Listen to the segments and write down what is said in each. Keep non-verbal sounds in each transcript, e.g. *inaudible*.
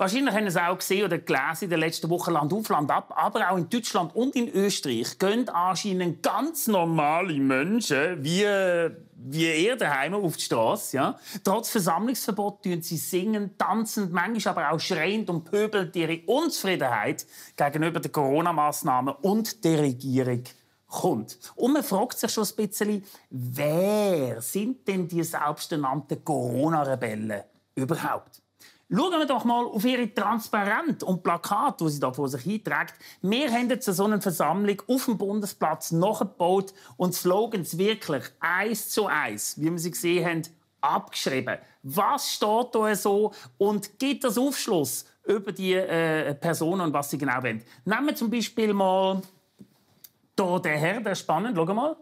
Wahrscheinlich haben Sie es auch gesehen oder gelesen in den letzten Wochen Land auf Land ab, aber auch in Deutschland und in Österreich gehen anscheinend ganz normale Menschen wie wie ihr daheim auf die Straße, ja. Trotz Versammlungsverbot tun sie singen, tanzend, manchmal aber auch schreiend und pöbeln ihre Unzufriedenheit gegenüber den Corona-Massnahmen und der Regierung kommt. Und man fragt sich schon ein bisschen, wer sind denn die selbsternannten Corona-Rebellen? überhaupt. Schauen wir doch mal auf ihre Transparent und Plakat, die sie da vor sich hinträgt. Wir haben jetzt so eine Versammlung auf dem Bundesplatz nachgebaut und Slogans wirklich eins zu eins, wie wir sie gesehen haben, abgeschrieben. Was steht da so und gibt das Aufschluss über die äh, Personen und was sie genau wollen? Nehmen wir zum Beispiel mal hier den Herr, der ist spannend, wir mal.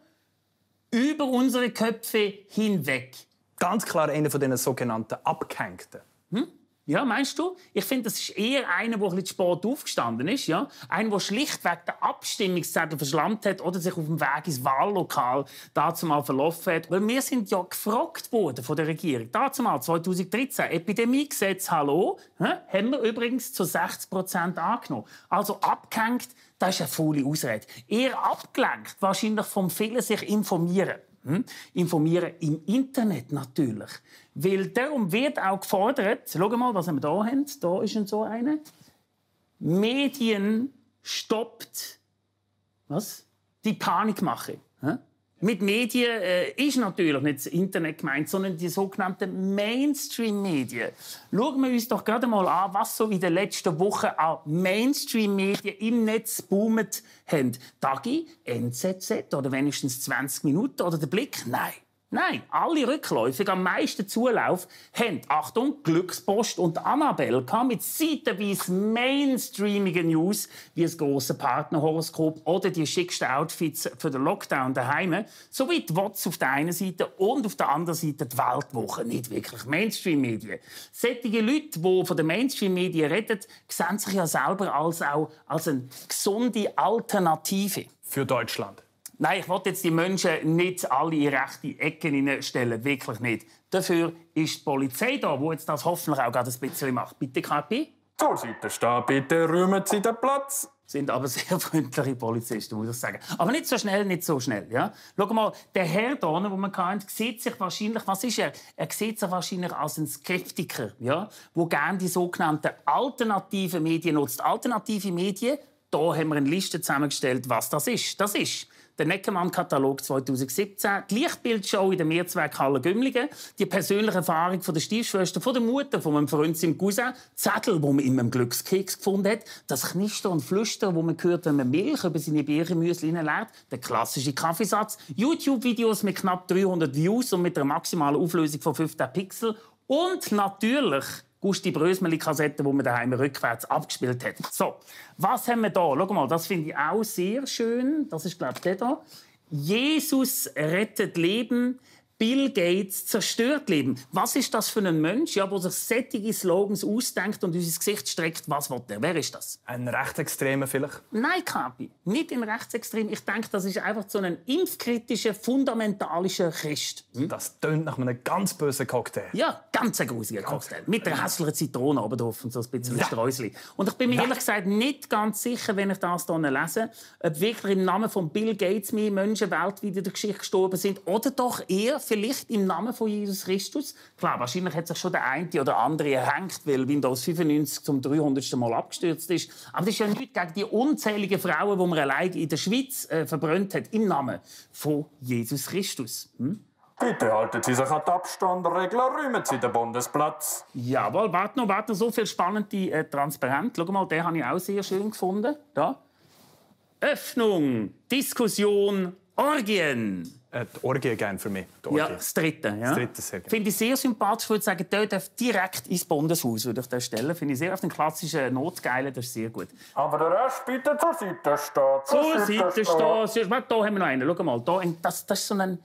Über unsere Köpfe hinweg ganz klar einer von den sogenannten Abgehängten. Hm? Ja, meinst du? Ich finde, das ist eher einer, der ein bisschen spät aufgestanden ist. Ja? Einer, der schlichtweg den Abstimmungszettel verschlammt hat oder sich auf dem Weg ins Wahllokal dazu mal verlaufen hat. Weil wir sind ja gefragt worden von der Regierung. Dazu mal 2013, Epidemiegesetz, hallo, hm? haben wir übrigens zu 60 Prozent angenommen. Also abgehängt, das ist eine faule Ausrede. Eher abgelenkt, wahrscheinlich vom vielen sich informieren. Hm? Informieren im Internet natürlich. Weil darum wird auch gefordert, schau mal, was wir hier haben, da ist so eine. Medien stoppt was? die Panikmache. Hm? Mit Medien äh, ist natürlich nicht das Internet gemeint, sondern die sogenannten Mainstream-Medien. Schauen wir uns doch gerade mal an, was so in den letzten Wochen an Mainstream-Medien im Netz boomt haben. Tagi, NZZ oder wenigstens 20 Minuten oder der Blick? Nein. Nein, alle Rückläufig am meisten Zulauf haben, Achtung, Glückspost und Annabelle mit seitenweise mainstreamigen News wie das große Partnerhoroskop oder die schicksten Outfits für den Lockdown daheim, sowie die Wots auf der einen Seite und auf der anderen Seite die Weltwoche. Nicht wirklich Mainstream-Medien. Sättige Leute, die von den Mainstream-Medien reden, sehen sich ja selber als, auch als eine gesunde Alternative. Für Deutschland. Nein, ich wollte jetzt die Menschen nicht alle in rechte Ecken stellen, wirklich nicht. Dafür ist die Polizei da, die jetzt das hoffentlich auch gerade ein bisschen macht. Bitte, KP? Zur Seite stehen, bitte räumen Sie den Platz. Sind aber sehr *laughs* freundliche Polizisten, muss ich sagen. Aber nicht so schnell, nicht so schnell. Ja? Schau mal, der Herr hier, den man kennt, sieht sich wahrscheinlich, was ist er? Er sieht sich wahrscheinlich als ein Skeptiker, ja? wo gerne die sogenannten alternativen Medien nutzt. Alternative Medien, da haben wir eine Liste zusammengestellt, was das ist. Das ist der Neckermann-Katalog 2017, die Lichtbildshow in der Mehrzweckhalle Gümligen, die persönliche Erfahrung von der Stiefschwester, von der Mutter, von meinem Freund, seinem Cousin, Zettel, wo man in einem Glückskeks gefunden hat, das Knistern und Flüstern, wo man hört, wenn man Milch über seine Biermüsli leert, der klassische Kaffeesatz, YouTube-Videos mit knapp 300 Views und mit einer maximalen Auflösung von 15 Pixel und natürlich Gusti Brösmeli-Kassette, die man daheim rückwärts abgespielt hat. So, was haben wir da? Schau mal, das finde ich auch sehr schön. Das ist, glaube ich, der da. Jesus rettet Leben. Bill Gates zerstört Leben. Was ist das für ein Mensch, ja, der sich sättige Slogans ausdenkt und uns ins Gesicht streckt, was will er? Wer ist das? Ein Rechtsextremer vielleicht? Nein, Kapi, nicht im Rechtsextrem. Ich denke, das ist einfach so ein impfkritischer, fundamentalischer Christ. Hm? Das tönt nach einem ganz bösen Cocktail. Ja, ganz ein grusiger Cocktail. Mit einer hässlichen Zitrone oben drauf und so ein bisschen ja. Streusli. Und ich bin mir ja. ehrlich gesagt nicht ganz sicher, wenn ich das hier lese, ob wirklich im Namen von Bill Gates mehr Menschen weltweit in der Geschichte gestorben sind oder doch eher vielleicht im Namen von Jesus Christus. Klar, wahrscheinlich hat sich schon der eine oder andere erhängt, weil Windows 95 zum 300. Mal abgestürzt ist. Aber das ist ja nichts gegen die unzähligen Frauen, die man allein in der Schweiz äh, verbrannt hat, im Namen von Jesus Christus. Hm? Bitte halten Sie sich an die Abstandregeln, räumen Sie den Bundesplatz. Jawohl, warte noch, warte noch, so viel spannende äh, Transparent. Schau mal, den habe ich auch sehr schön gefunden. Da. Öffnung, Diskussion, Orgien. Äh, die Orgie gerne für mich. Ja, das dritte. Ja. Das dritte sehr gerne. Finde ich sehr sympathisch. würde Ich würde sagen, der darf direkt ins Bundeshaus, würde ich stellen. Finde ich sehr auf den klassischen Notgeilen, das ist sehr gut. Aber der Rest bitte zur Seite stehen. Zur, Seite, Seite stehen. stehen. Warte, hier haben wir noch einen. Schau mal, da, das, das ist so ein...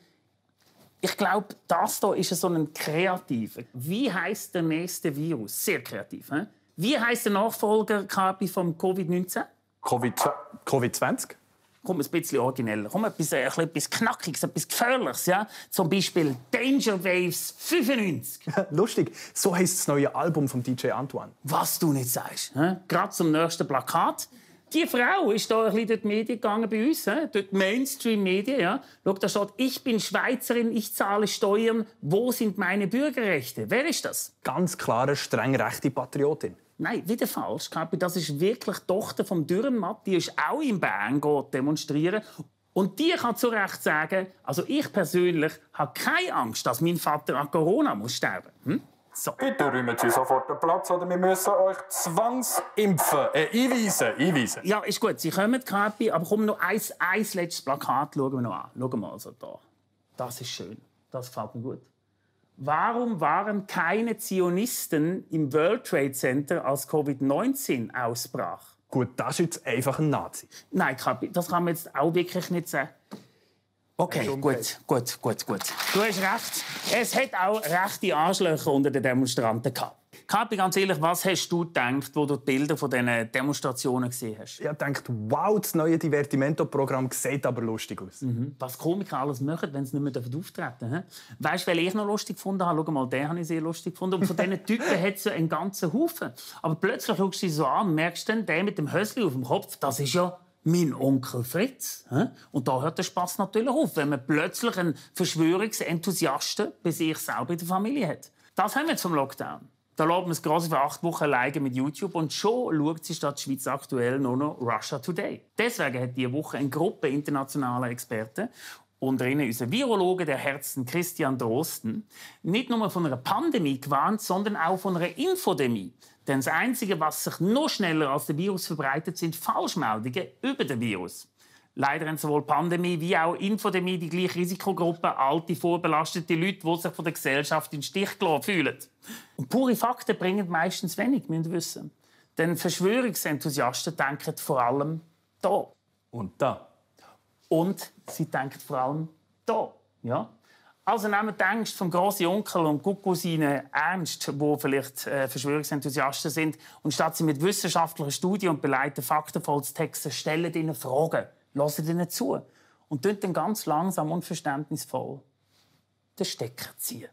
Ich glaube, das hier ist so ein kreativer. Wie heißt der nächste Virus? Sehr kreativ. He? Wie heißt der Nachfolger, Kabi, vom Covid-19? Covid-20. COVID komm, ein bisschen originell, komm, etwas, äh, etwas Knackiges, etwas Gefährliches. Ja? Zum Beispiel Danger Waves 95. *laughs* Lustig, so heißt das neue Album von DJ Antoine. Was du nicht sagst. He? Gerade zum nächsten Plakat. Die Frau ist da ein bisschen durch die Medien gegangen bei uns, he? durch die Mainstream-Medien. Ja? Schau, da steht, ich bin Schweizerin, ich zahle Steuern, wo sind meine Bürgerrechte? Wer ist das? Ganz klare, streng rechte Patriotin. Nein, wieder falsch. Kapi, das ist wirklich die Tochter von Dürrenmatt. Die ist auch in Bern demonstrieren. Und die kann zu Recht sagen, also ich persönlich habe keine Angst, dass mein Vater an Corona muss sterben muss. Hm? So. Bitte räumen Sie sofort den Platz oder wir müssen euch zwangsimpfen. Äh, einweisen, einweisen. Ja, ist gut. Sie kommen, Kapi, aber komm noch ein, ein letztes Plakat schauen wir noch an. Schauen wir also da. Das ist schön. Das gefällt mir gut warum waren keine Zionisten im World Trade Center, als Covid-19 ausbrach? Gut, das ist jetzt einfach ein Nazi. Nein, das kann man jetzt auch wirklich nicht sagen. Okay, gut, gut, gut, gut. Du hast recht. Es hat auch rechte Arschlöcher unter den Demonstranten gehabt. Kapi, ganz ehrlich, was hast du gedacht, wo du die Bilder von diesen Demonstrationen gesehen hast? Ich dachte, wow, das neue Divertimento-Programm sieht aber lustig aus. Mhm. Was Komiker alles machen, wenn sie nicht mehr auftreten dürfen. Weißt du, weil ich noch lustig gefunden habe? Schau mal, den habe ich sehr lustig gefunden. Und von diesen *laughs* Typen hat es ja einen ganzen Haufen. Aber plötzlich schaust du sie so an und merkst dann, der mit dem Hösli auf dem Kopf, das ist ja mein Onkel Fritz. Und da hört der Spaß natürlich auf, wenn man plötzlich einen Verschwörungsenthusiasten bei sich selber in der Familie hat. Das haben wir jetzt vom Lockdown. Da lässt man es quasi für acht Wochen alleine mit YouTube und schon schaut sie statt Schweiz aktuell nur noch Russia Today. Deswegen hat diese Woche eine Gruppe internationaler Experten unter ihnen unser Virologe der Herzen Christian Drosten, nicht nur von einer Pandemie gewarnt, sondern auch von einer Infodemie. Denn das Einzige, was sich noch schneller als der Virus verbreitet, sind Falschmeldungen über den Virus leider haben sowohl Pandemie wie auch Infodemie die gleiche Risikogruppe, alte, vorbelastete Leute, die sich von der Gesellschaft in den Stich gelassen fühlen. Und pure Fakten bringen meistens wenig, müssen wir wissen. Denn Verschwörungsenthusiasten denken vor allem da. Und da. Und sie denken vor allem da. Ja? Also nehmen die Ängste vom grossen Onkel und Cousine ernst, wo vielleicht äh, Verschwörungsenthusiasten sind, und statt sie mit wissenschaftlichen Studien und beleiteten Fakten voll zu texten, stellen ihnen Fragen. Lasst ihnen zu und tut dann ganz langsam und verständnisvoll den Stecker ziehen.